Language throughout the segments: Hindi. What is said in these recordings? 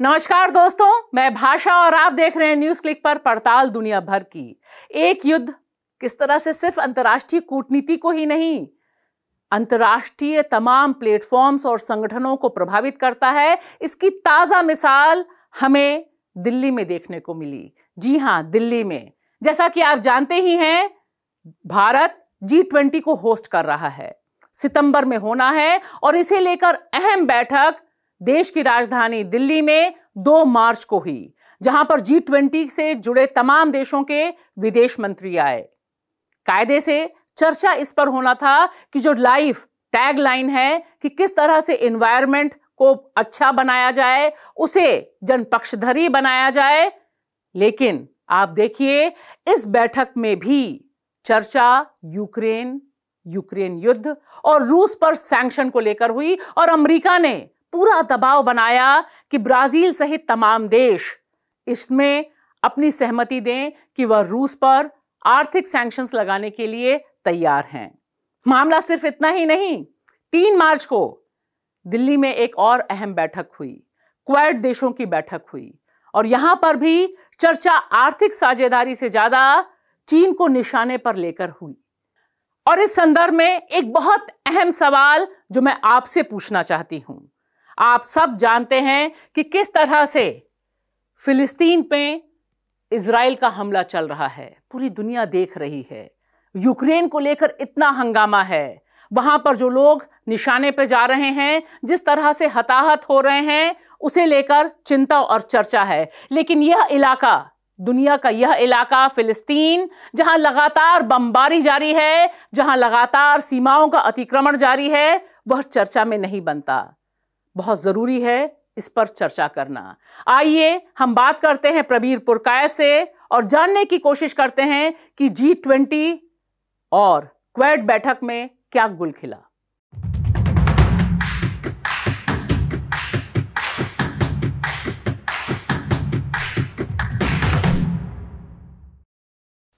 नमस्कार दोस्तों मैं भाषा और आप देख रहे हैं न्यूज क्लिक पर पड़ताल दुनिया भर की एक युद्ध किस तरह से सिर्फ अंतर्राष्ट्रीय कूटनीति को ही नहीं अंतर्राष्ट्रीय तमाम प्लेटफॉर्म्स और संगठनों को प्रभावित करता है इसकी ताजा मिसाल हमें दिल्ली में देखने को मिली जी हां दिल्ली में जैसा कि आप जानते ही हैं भारत जी ट्वेंटी को होस्ट कर रहा है सितंबर में होना है और इसे लेकर अहम बैठक देश की राजधानी दिल्ली में 2 मार्च को हुई जहां पर जी ट्वेंटी से जुड़े तमाम देशों के विदेश मंत्री आए कायदे से चर्चा इस पर होना था कि जो लाइफ टैग लाइन है कि किस तरह से इन्वायरमेंट को अच्छा बनाया जाए उसे जनपक्षधरी बनाया जाए लेकिन आप देखिए इस बैठक में भी चर्चा यूक्रेन यूक्रेन युद्ध और रूस पर सैंक्शन को लेकर हुई और अमेरिका ने पूरा दबाव बनाया कि ब्राजील सहित तमाम देश इसमें अपनी सहमति दें कि वह रूस पर आर्थिक सैंक्शंस लगाने के लिए तैयार हैं मामला सिर्फ इतना ही नहीं तीन मार्च को दिल्ली में एक और अहम बैठक हुई क्वाड देशों की बैठक हुई और यहां पर भी चर्चा आर्थिक साझेदारी से ज्यादा चीन को निशाने पर लेकर हुई और इस संदर्भ में एक बहुत अहम सवाल जो मैं आपसे पूछना चाहती हूं आप सब जानते हैं कि किस तरह से फिलिस्तीन पे इसराइल का हमला चल रहा है पूरी दुनिया देख रही है यूक्रेन को लेकर इतना हंगामा है वहां पर जो लोग निशाने पर जा रहे हैं जिस तरह से हताहत हो रहे हैं उसे लेकर चिंता और चर्चा है लेकिन यह इलाका दुनिया का यह इलाका फिलिस्तीन जहां लगातार बमबारी जारी है जहां लगातार सीमाओं का अतिक्रमण जारी है वह चर्चा में नहीं बनता बहुत ज़रूरी है इस पर चर्चा करना आइए हम बात करते हैं प्रवीर पुरकाय से और जानने की कोशिश करते हैं कि जी ट्वेंटी और क्वेड बैठक में क्या गुल खिला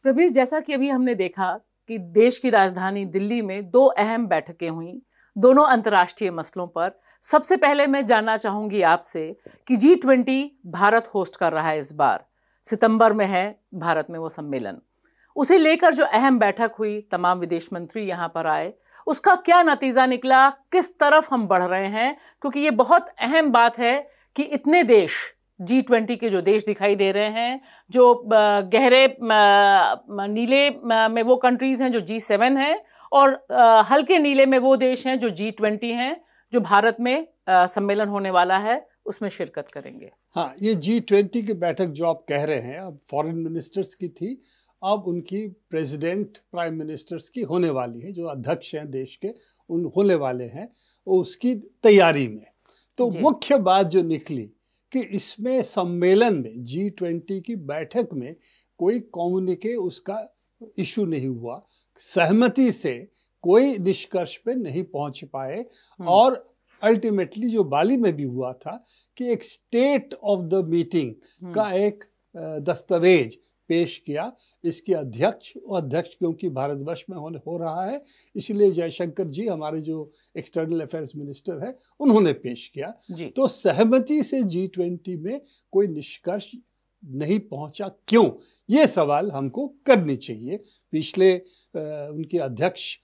प्रवीर जैसा कि अभी हमने देखा कि देश की राजधानी दिल्ली में दो अहम बैठकें हुई दोनों अंतर्राष्ट्रीय मसलों पर सबसे पहले मैं जानना चाहूंगी आपसे कि जी ट्वेंटी भारत होस्ट कर रहा है इस बार सितंबर में है भारत में वो सम्मेलन उसे लेकर जो अहम बैठक हुई तमाम विदेश मंत्री यहाँ पर आए उसका क्या नतीजा निकला किस तरफ हम बढ़ रहे हैं क्योंकि ये बहुत अहम बात है कि इतने देश जी ट्वेंटी के जो देश दिखाई दे रहे हैं जो गहरे नीले में वो कंट्रीज़ हैं जो जी सेवन हैं और हल्के नीले में वो देश हैं जो जी ट्वेंटी हैं जो भारत में सम्मेलन होने वाला है उसमें शिरकत करेंगे हाँ ये जी ट्वेंटी की बैठक जो आप कह रहे हैं अब फॉरेन मिनिस्टर्स की थी अब उनकी प्रेसिडेंट प्राइम मिनिस्टर्स की होने वाली है जो अध्यक्ष हैं देश के उन होने वाले हैं उसकी तैयारी में तो मुख्य बात जो निकली कि इसमें सम्मेलन में जी ट्वेंटी की बैठक में कोई कॉम्युनिके उसका इशू नहीं हुआ सहमति से कोई निष्कर्ष पे नहीं पहुंच पाए हम्म। और अल्टीमेटली जो बाली में भी हुआ था कि एक स्टेट ऑफ द मीटिंग का एक दस्तावेज पेश किया इसके अध्यक्ष और अध्यक्ष क्योंकि भारतवर्ष में होने हो रहा है इसलिए जयशंकर जी हमारे जो एक्सटर्नल अफेयर्स मिनिस्टर है उन्होंने पेश किया तो सहमति से जी ट्वेंटी में कोई निष्कर्ष नहीं पहुंचा क्यों ये सवाल हमको करनी चाहिए पिछले उनके अध्यक्ष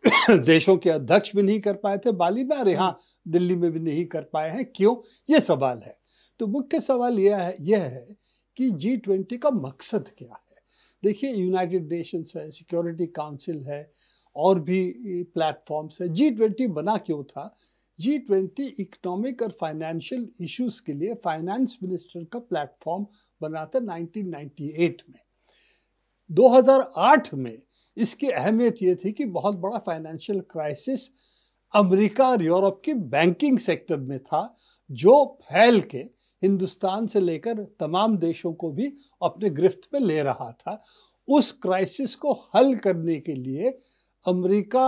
देशों के अध्यक्ष भी नहीं कर पाए थे बाली बार यहाँ दिल्ली में भी नहीं कर पाए हैं क्यों ये सवाल है तो मुख्य सवाल यह है यह है कि जी ट्वेंटी का मकसद क्या है देखिए यूनाइटेड नेशंस है सिक्योरिटी काउंसिल है और भी प्लेटफॉर्म्स है जी ट्वेंटी बना क्यों था जी ट्वेंटी इकनॉमिक और फाइनेंशियल इश्यूज के लिए फाइनेंस मिनिस्टर का प्लेटफॉर्म बना था 1998 में 2008 में इसकी अहमियत ये थी कि बहुत बड़ा फाइनेंशियल क्राइसिस अमेरिका और यूरोप की बैंकिंग सेक्टर में था जो फैल के हिंदुस्तान से लेकर तमाम देशों को भी अपने गिरफ्त में ले रहा था उस क्राइसिस को हल करने के लिए अमेरिका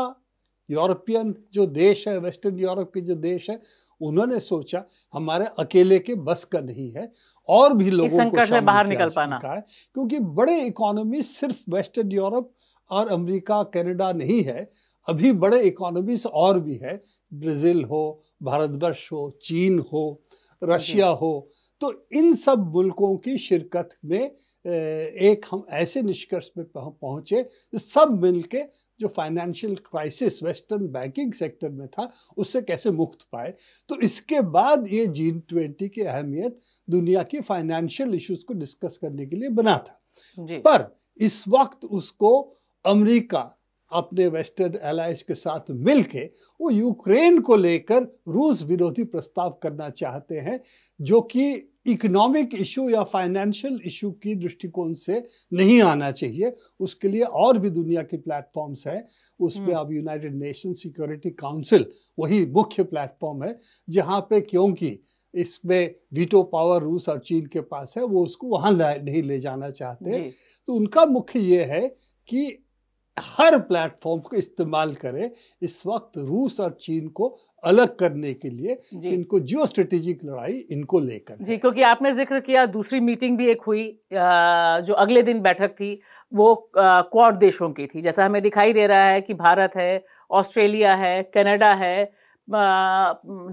यूरोपियन जो देश है वेस्टर्न यूरोप के जो देश है उन्होंने सोचा हमारे अकेले के बस का नहीं है और भी लोगों को से बाहर निकल पाना है क्योंकि बड़े इकोनॉमी सिर्फ वेस्टर्न यूरोप और अमेरिका कनाडा नहीं है अभी बड़े इकोनॉमीज और भी है ब्राज़ील हो भारतवर्ष हो चीन हो रशिया हो तो इन सब मुल्कों की शिरकत में एक हम ऐसे निष्कर्ष में पहुँचे सब मिल के जो financial crisis western banking sector में था उससे कैसे मुक्त पाए तो इसके बाद ये जी ट्वेंटी की अहमियत दुनिया की फाइनेंशियल इश्यूज को डिस्कस करने के लिए बना था पर इस वक्त उसको अमेरिका अपने वेस्टर्न एलाइज के साथ मिलके वो यूक्रेन को लेकर रूस विरोधी प्रस्ताव करना चाहते हैं जो कि इकोनॉमिक इशू या फाइनेंशियल इशू की दृष्टिकोण से नहीं आना चाहिए उसके लिए और भी दुनिया के प्लेटफॉर्म्स हैं उसमें हम्म। अब यूनाइटेड नेशन सिक्योरिटी काउंसिल वही मुख्य प्लेटफॉर्म है जहाँ पे क्योंकि इसमें वीटो पावर रूस और चीन के पास है वो उसको वहाँ नहीं ले जाना चाहते तो उनका मुख्य ये है कि हर प्लेटफॉर्म को इस्तेमाल करें इस वक्त रूस और चीन को अलग करने के लिए इनको जियो स्ट्रेटेजिक लड़ाई इनको लेकर जी क्योंकि आपने जिक्र किया दूसरी मीटिंग भी एक हुई जो अगले दिन बैठक थी वो क्वाड देशों की थी जैसा हमें दिखाई दे रहा है कि भारत है ऑस्ट्रेलिया है कनाडा है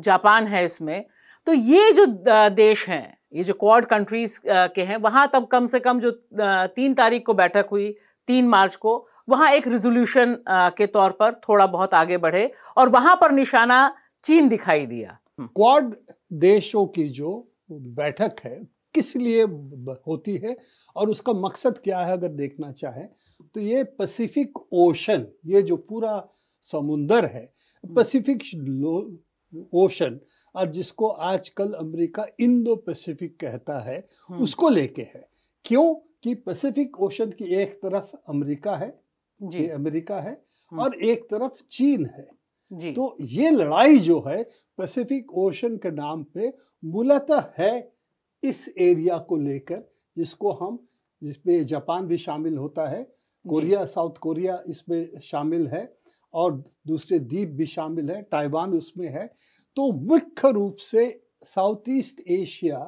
जापान है इसमें तो ये जो देश हैं ये जो क्वाड कंट्रीज के हैं वहाँ तब कम से कम जो तीन तारीख को बैठक हुई तीन मार्च को वहाँ एक रिजोल्यूशन के तौर पर थोड़ा बहुत आगे बढ़े और वहाँ पर निशाना चीन दिखाई दिया क्वाड हम्म। देशों की जो बैठक है किस लिए होती है और उसका मकसद क्या है अगर देखना चाहे तो ये पैसिफिक ओशन ये जो पूरा समुंदर है पैसिफिक हम्म। ओशन और जिसको आजकल अमेरिका इंडो पैसिफिक कहता है हम्म। उसको लेके है क्यों कि पैसिफिक ओशन की एक तरफ अमेरिका है ये अमेरिका है हम्म। और एक तरफ चीन है जी। तो ये लड़ाई जो है पैसिफिक ओशन के नाम पे मूलतः है इस एरिया को लेकर जिसको हम जिसमें जापान भी शामिल होता है कोरिया साउथ कोरिया इसमें शामिल है और दूसरे द्वीप भी शामिल है ताइवान उसमें है तो मुख्य रूप से साउथ ईस्ट एशिया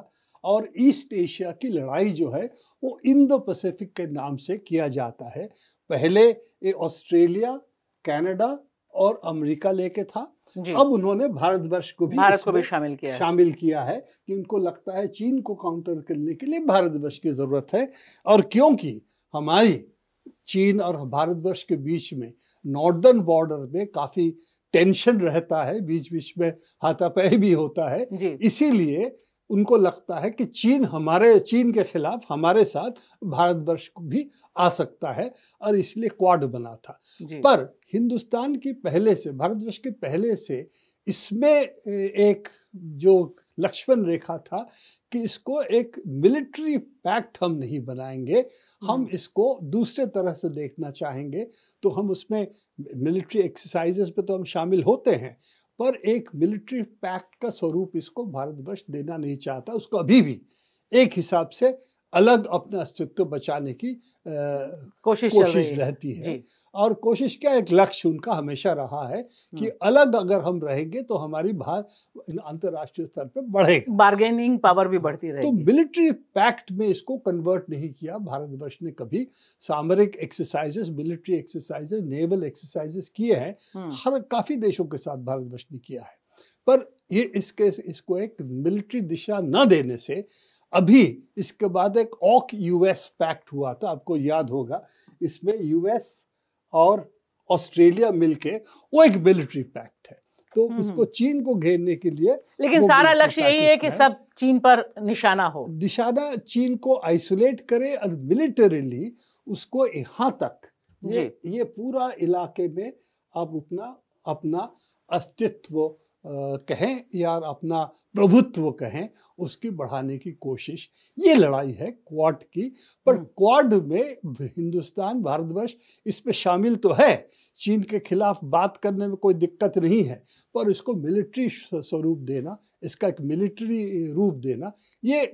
और ईस्ट एशिया की लड़ाई जो है वो इंडो पैसिफिक के नाम से किया जाता है पहले ये ऑस्ट्रेलिया कनाडा और अमेरिका लेके था अब उन्होंने भारतवर्ष को भी भारत को भी शामिल किया शामिल किया है कि उनको लगता है चीन को काउंटर करने के लिए भारतवर्ष की जरूरत है और क्योंकि हमारी चीन और भारतवर्ष के बीच में नॉर्दर्न बॉर्डर में काफी टेंशन रहता है बीच बीच में हाथापाई भी होता है इसीलिए उनको लगता है कि चीन हमारे चीन के खिलाफ हमारे साथ भारतवर्ष भी आ सकता है और इसलिए क्वाड बना था पर हिंदुस्तान की पहले से भारतवर्ष के पहले से इसमें एक जो लक्ष्मण रेखा था कि इसको एक मिलिट्री पैक्ट हम नहीं बनाएंगे हम हम्म। इसको दूसरे तरह से देखना चाहेंगे तो हम उसमें मिलिट्री एक्सरसाइजेस पे तो हम शामिल होते हैं पर एक मिलिट्री पैक्ट का स्वरूप इसको भारतवर्ष देना नहीं चाहता उसको अभी भी एक हिसाब से अलग अपने अस्तित्व बचाने की आ, कोशिश कोशिश रहती है और कोशिश क्या एक लक्ष्य उनका हमेशा रहा है कि हम्म। अलग अगर हम रहेंगे तो हमारी भार अंतर्राष्ट्रीय स्तर पर बढ़ेगा बार्गेनिंग पावर भी बढ़ती तो रहेगी तो मिलिट्री पैक्ट में इसको कन्वर्ट नहीं किया भारतवर्ष ने कभी सामरिक exercises military exercises naval exercises किए हैं हम्म। हर काफी देशों के साथ भारतवर्ष ने किया है पर ये इसके इसको एक मिलिट्री दिशा न देने से अभी इसके बाद एक ऑक यूएस पैक्ट हुआ था आपको याद होगा इसमें यूएस और ऑस्ट्रेलिया मिलके वो एक मिलिट्री पैक्ट है तो हम्म। उसको चीन को घेरने के लिए लेकिन सारा लक्ष्य यही है कि सब चीन पर निशाना हो निशाना चीन को आइसोलेट करे और मिलिटरीली उसको यहाँ तक ये ये पूरा इलाके में आप अपना अपना अस्तित्व कहें या अपना प्रभुत्व कहें उसकी बढ़ाने की कोशिश ये लड़ाई है क्वाड की पर हम्म। क्वाड में हिंदुस्तान भारतवर्ष इस शामिल तो है चीन के खिलाफ बात करने में कोई दिक्कत नहीं है पर इसको मिलिट्री स्वरूप देना इसका एक मिलिट्री रूप देना ये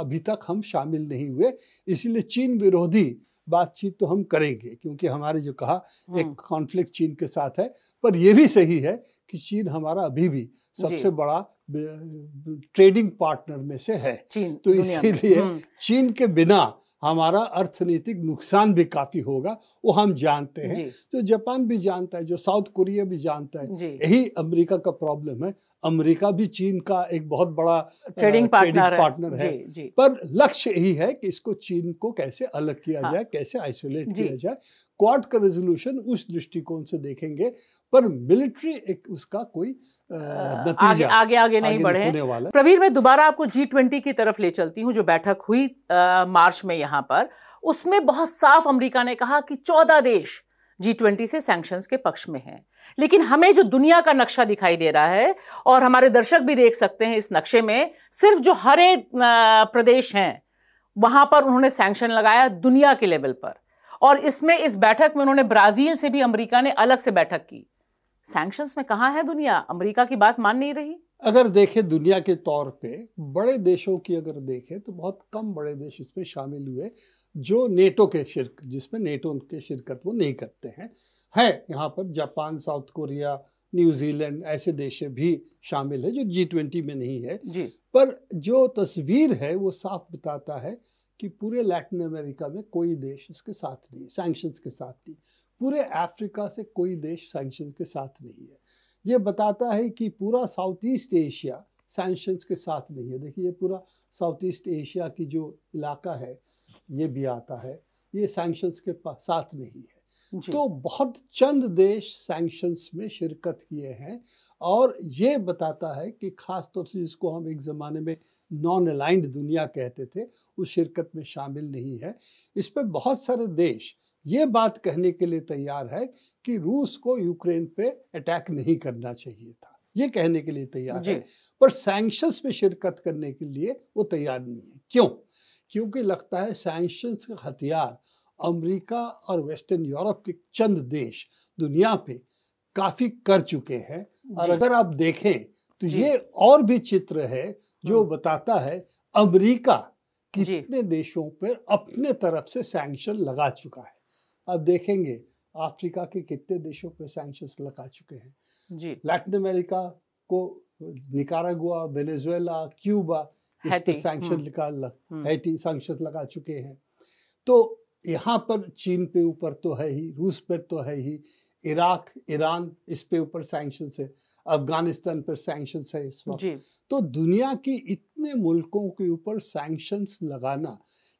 अभी तक हम शामिल नहीं हुए इसलिए चीन विरोधी बातचीत तो हम करेंगे क्योंकि हमारे जो कहा एक कॉन्फ्लिक्ट हम्म। चीन के साथ है पर यह भी सही है कि चीन हमारा अभी भी सबसे बड़ा ट्रेडिंग पार्टनर में से है तो इसीलिए हम्म। चीन के बिना हमारा अर्थनीतिक नुकसान भी काफी होगा वो हम जानते हैं जो जापान भी जानता है जो साउथ कोरिया भी जानता है यही अमेरिका का प्रॉब्लम है अमेरिका भी चीन का एक बहुत बड़ा ट्रेडिंग पार्टनर, पार्टनर है, है। जी, जी। पर लक्ष्य यही है कि इसको चीन को कैसे अलग किया हाँ। जाए कैसे आइसोलेट किया जाए क्वाड का रेजोल्यूशन उस दृष्टिकोण से देखेंगे पर मिलिट्री एक उसका कोई नतीजा आगे आगे, आगे नहीं बढ़े प्रवीर मैं दोबारा आपको जी ट्वेंटी की तरफ ले चलती हूँ जो बैठक हुई आ, मार्च में यहाँ पर उसमें बहुत साफ अमेरिका ने कहा कि चौदह देश जी ट्वेंटी से सैंक्शन के पक्ष में हैं लेकिन हमें जो दुनिया का नक्शा दिखाई दे रहा है और हमारे दर्शक भी देख सकते हैं इस नक्शे में सिर्फ जो हरे प्रदेश हैं वहां पर उन्होंने सैंक्शन लगाया दुनिया के लेवल पर और इसमें इस बैठक में उन्होंने ब्राजील से भी अमेरिका ने अलग से बैठक की सैंक्शंस में कहा है दुनिया अमेरिका की बात मान नहीं रही अगर देखें दुनिया के तौर पे बड़े देशों की अगर देखें तो बहुत कम बड़े देश इसमें शामिल हुए जो नेटो के शिरक जिसमें नेटो के शिरकत वो नहीं करते हैं है यहाँ पर जापान साउथ कोरिया न्यूजीलैंड ऐसे देश भी शामिल है जो जी ट्वेंटी में नहीं है जी पर जो तस्वीर है वो साफ बताता है कि पूरे लैटिन अमेरिका में कोई देश इसके साथ नहीं सैंक्शंस के साथ नहीं पूरे अफ्रीका से कोई देश सैंक्शंस के साथ नहीं है ये बताता है कि पूरा साउथ ईस्ट एशिया सैंक्शंस के साथ नहीं है देखिए ये पूरा साउथ ईस्ट एशिया की जो इलाका है ये भी आता है ये सैंक्शंस के साथ नहीं है तो बहुत चंद देश सैंक्शंस में शिरकत किए हैं और ये बताता है कि ख़ास तौर से जिसको हम एक ज़माने में नॉन अलाइंड दुनिया कहते थे उस शिरकत में शामिल नहीं है इस पर बहुत सारे देश ये बात कहने के लिए तैयार है कि रूस को यूक्रेन पे अटैक नहीं करना चाहिए था ये कहने के लिए तैयार है पर सैंक्शंस में शिरकत करने के लिए वो तैयार नहीं है क्यों क्योंकि लगता है सैंक्शंस का हथियार अमेरिका और वेस्टर्न यूरोप के चंद देश दुनिया पे काफ़ी कर चुके हैं और अगर आप देखें तो ये और भी चित्र है जो हम्म। बताता है अमेरिका कितने देशों पर अपने तरफ से सैंक्शन लगा चुका है अब देखेंगे अफ्रीका के कितने देशों पर सैंक्शन लगा चुके हैं लैटिन अमेरिका को निकारागुआ वेनेजुएला क्यूबा सैंक्शन लगा हैटी सैंक्शन लगा चुके हैं तो यहाँ पर चीन पे ऊपर तो है ही रूस पर तो है ही इराक ईरान इस पे ऊपर सैंक्शन है अफगानिस्तान पर सैंक्शंस है इस वक्त तो दुनिया के इतने मुल्कों के ऊपर सैंक्शंस लगाना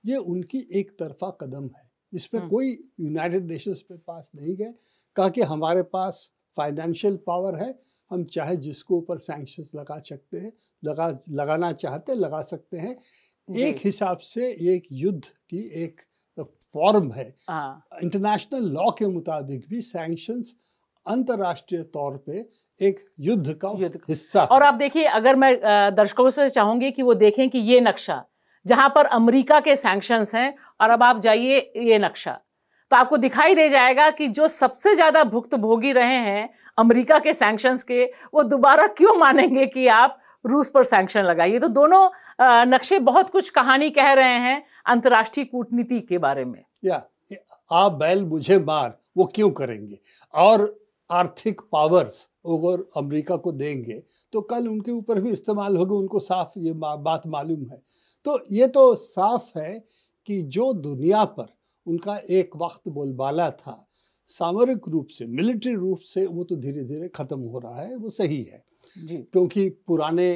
ये उनकी एक तरफा कदम है इस पर हम्म। कोई यूनाइटेड नेशंस पे पास नहीं गए कहा कि हमारे पास फाइनेंशियल पावर है हम चाहे जिसको ऊपर सैंक्शंस लगा सकते हैं लगा लगाना चाहते लगा सकते हैं एक हिसाब से एक युद्ध की एक फॉर्म है इंटरनेशनल हाँ। लॉ के मुताबिक भी सैंक्शंस अंतर्राष्ट्रीय तौर पे एक युद्ध का युद्ध हिस्सा और आप देखिए अगर मैं दर्शकों से चाहूंगी कि वो देखें कि ये नक्शा जहां पर अमेरिका के सैंक्शंस हैं और अब आप जाइए ये नक्शा तो आपको दिखाई दे जाएगा कि जो सबसे ज़्यादा भुक्त भोगी रहे हैं अमेरिका के सैंक्शंस के वो दोबारा क्यों मानेंगे कि आप रूस पर सैंक्शन लगाइए तो दोनों नक्शे बहुत कुछ कहानी कह रहे हैं अंतर्राष्ट्रीय कूटनीति के बारे में या आप बैल मुझे मार वो क्यों करेंगे और आर्थिक पावर्स अगर अमेरिका को देंगे तो कल उनके ऊपर भी इस्तेमाल होगा उनको साफ ये बात मालूम है तो ये तो साफ है कि जो दुनिया पर उनका एक वक्त बोलबाला था सामरिक रूप से मिलिट्री रूप से वो तो धीरे धीरे ख़त्म हो रहा है वो सही है क्योंकि पुराने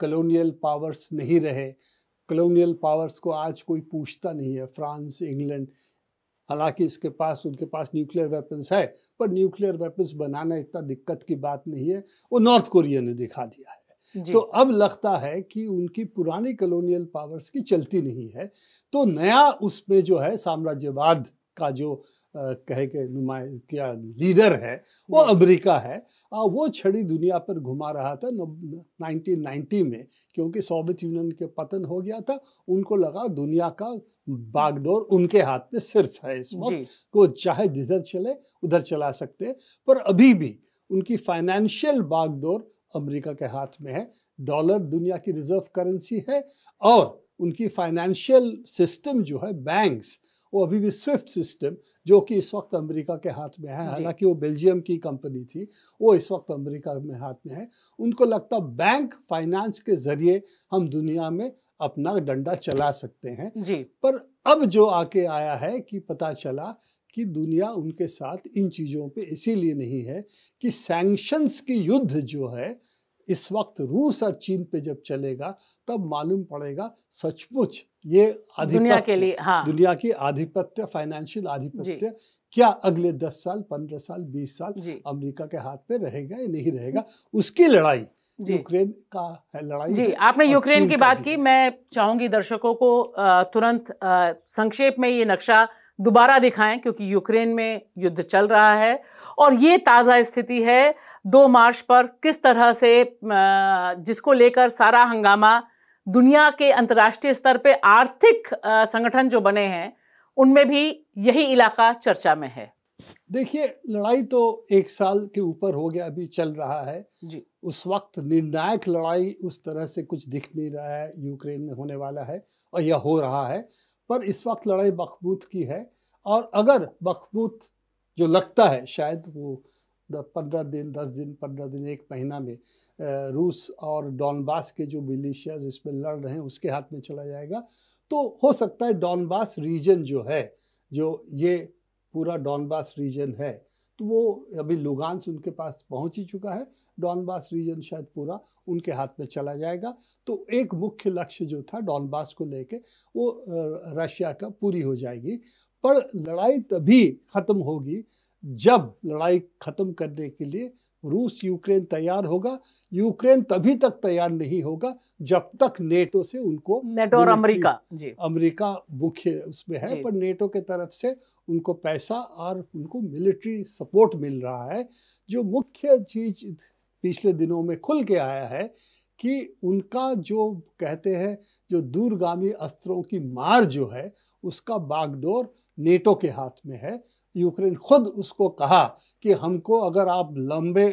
कलोनियल पावर्स नहीं रहे कलोनियल पावर्स को आज कोई पूछता नहीं है फ्रांस इंग्लैंड हालांकि इसके पास उनके पास न्यूक्लियर वेपन्स है पर न्यूक्लियर वेपन्स बनाना इतना दिक्कत की बात नहीं है वो नॉर्थ कोरिया ने दिखा दिया है तो अब लगता है कि उनकी पुरानी कॉलोनियल पावर्स की चलती नहीं है तो नया उसमें जो है साम्राज्यवाद का जो कहे के नुमा क्या लीडर है वो अमेरिका है आ, वो छड़ी दुनिया पर घुमा रहा था 1990 में क्योंकि सोवियत यूनियन के पतन हो गया था उनको लगा दुनिया का बागडोर उनके हाथ में सिर्फ है इस वक्त को चाहे जिधर चले उधर चला सकते पर अभी भी उनकी फाइनेंशियल बागडोर अमेरिका के हाथ में है डॉलर दुनिया की रिजर्व करेंसी है और उनकी फाइनेंशियल सिस्टम जो है बैंक्स वो अभी भी स्विफ्ट सिस्टम जो कि इस वक्त अमेरिका के हाथ में है हालांकि वो बेल्जियम की कंपनी थी वो इस वक्त अमेरिका में हाथ में है उनको लगता बैंक फाइनेंस के जरिए हम दुनिया में अपना डंडा चला सकते हैं जी। पर अब जो आके आया है कि पता चला कि दुनिया उनके साथ इन चीज़ों पे इसीलिए नहीं है कि सैंक्शंस की युद्ध जो है इस वक्त रूस और चीन पे जब चलेगा तब मालूम पड़ेगा सचमुच ये दुनिया के लिए हाँ। दुनिया की आधिपत्य फाइनेंशियल आधिपत्य क्या अगले दस साल पंद्रह साल बीस साल अमेरिका के हाथ पे रहेगा या नहीं रहेगा उसकी लड़ाई यूक्रेन का है लड़ाई जी आपने यूक्रेन की बात की मैं चाहूंगी दर्शकों को तुरंत संक्षेप में ये नक्शा दोबारा दिखाएं क्योंकि यूक्रेन में युद्ध चल रहा है और ये ताज़ा स्थिति है दो मार्च पर किस तरह से जिसको लेकर सारा हंगामा दुनिया के अंतर्राष्ट्रीय स्तर पे आर्थिक संगठन जो बने हैं उनमें भी यही इलाका चर्चा में है देखिए लड़ाई तो एक साल के ऊपर हो गया अभी चल रहा है जी उस वक्त निर्णायक लड़ाई उस तरह से कुछ दिख नहीं रहा है यूक्रेन में होने वाला है और यह हो रहा है पर इस वक्त लड़ाई बखबूत की है और अगर बखबूत जो लगता है शायद वो पंद्रह दिन दस दिन पंद्रह दिन एक महीना में रूस और डॉनबास के जो मिलिशियाज इसमें लड़ रहे हैं उसके हाथ में चला जाएगा तो हो सकता है डॉनबास रीजन जो है जो ये पूरा डॉनबास रीजन है तो वो अभी लुगांस उनके पास पहुंच ही चुका है डॉनबास रीजन शायद पूरा उनके हाथ में चला जाएगा तो एक मुख्य लक्ष्य जो था डॉनबास को लेके वो रशिया का पूरी हो जाएगी पर लड़ाई तभी खत्म होगी जब लड़ाई खत्म करने के लिए रूस यूक्रेन तैयार होगा यूक्रेन तभी तक तैयार नहीं होगा जब तक नेटो से उनको नेटो और अमेरिका जी अमेरिका मुख्य उसमें है पर नेटो के तरफ से उनको पैसा और उनको मिलिट्री सपोर्ट मिल रहा है जो मुख्य चीज पिछले दिनों में खुल के आया है कि उनका जो कहते हैं जो दूरगामी अस्त्रों की मार जो है उसका बागडोर नेटो के हाथ में है यूक्रेन खुद उसको कहा कि हमको अगर आप लंबे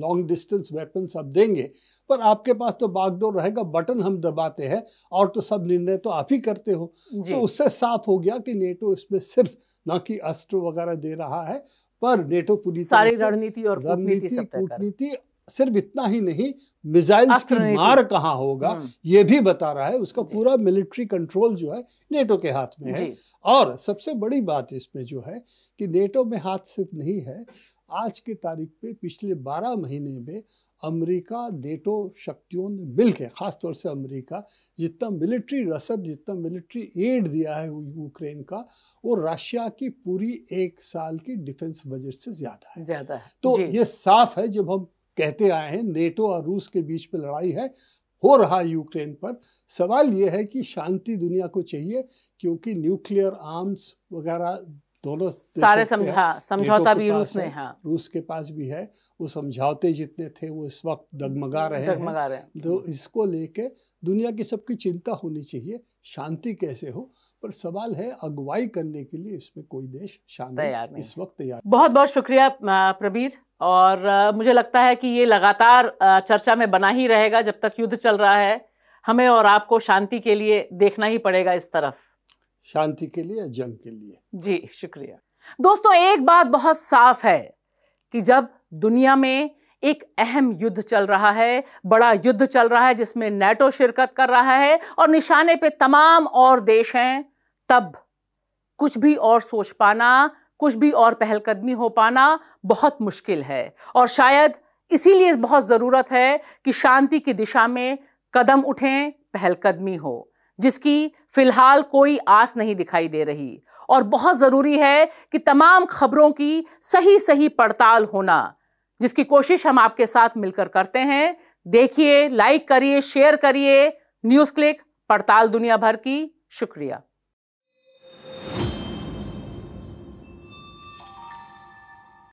लॉन्ग डिस्टेंस वेपन सब देंगे पर आपके पास तो बागडोर रहेगा बटन हम दबाते हैं और तो सब निर्णय तो आप ही करते हो तो उससे साफ हो गया कि नेटो इसमें सिर्फ न कि अस्त्र वगैरह दे रहा है पर नेटो पूरी सारी रणनीति और रणनीति कूटनीति सिर्फ इतना ही नहीं मिसाइल्स की मार कहाँ होगा हम्म। ये भी बता रहा है उसका पूरा मिलिट्री कंट्रोल जो है नेटो के हाथ में है और सबसे बड़ी बात इसमें जो है कि नेटो में हाथ सिर्फ नहीं है आज की तारीख पे पिछले 12 महीने में अमेरिका नेटो शक्तियों ने मिल के ख़ासतौर से अमेरिका जितना मिलिट्री रसद जितना मिलिट्री एड दिया है यूक्रेन का वो रशिया की पूरी एक साल की डिफेंस बजट से ज़्यादा है ज़्यादा है तो ये साफ है जब हम कहते आए हैं नेटो और रूस के बीच में लड़ाई है हो रहा है यूक्रेन पर सवाल यह है कि शांति दुनिया को चाहिए क्योंकि न्यूक्लियर आर्म्स वगैरह दोनों सारे समझा समझौता भी रूस ने हाँ रूस के पास भी है वो समझौते जितने थे वो इस वक्त डगमगा रहे रहे हैं तो हम्म। इसको लेके दुनिया की सबकी चिंता होनी चाहिए शांति कैसे हो पर सवाल है अगुवाई करने के लिए इसमें कोई देश तैयार नहीं इस वक्त तैयार बहुत बहुत शुक्रिया प्रबीर और मुझे लगता है कि ये लगातार चर्चा में बना ही रहेगा जब तक युद्ध चल रहा है हमें और आपको शांति के लिए देखना ही पड़ेगा इस तरफ शांति के लिए या जंग के लिए जी शुक्रिया दोस्तों एक बात बहुत साफ है कि जब दुनिया में एक अहम युद्ध चल रहा है बड़ा युद्ध चल रहा है जिसमें नेटो शिरकत कर रहा है और निशाने पे तमाम और देश हैं तब कुछ भी और सोच पाना कुछ भी और पहलकदमी हो पाना बहुत मुश्किल है और शायद इसीलिए बहुत ज़रूरत है कि शांति की दिशा में कदम उठें पहलकदमी हो जिसकी फिलहाल कोई आस नहीं दिखाई दे रही और बहुत ज़रूरी है कि तमाम खबरों की सही सही पड़ताल होना जिसकी कोशिश हम आपके साथ मिलकर करते हैं देखिए लाइक करिए शेयर करिए न्यूज़ क्लिक पड़ताल दुनिया भर की शुक्रिया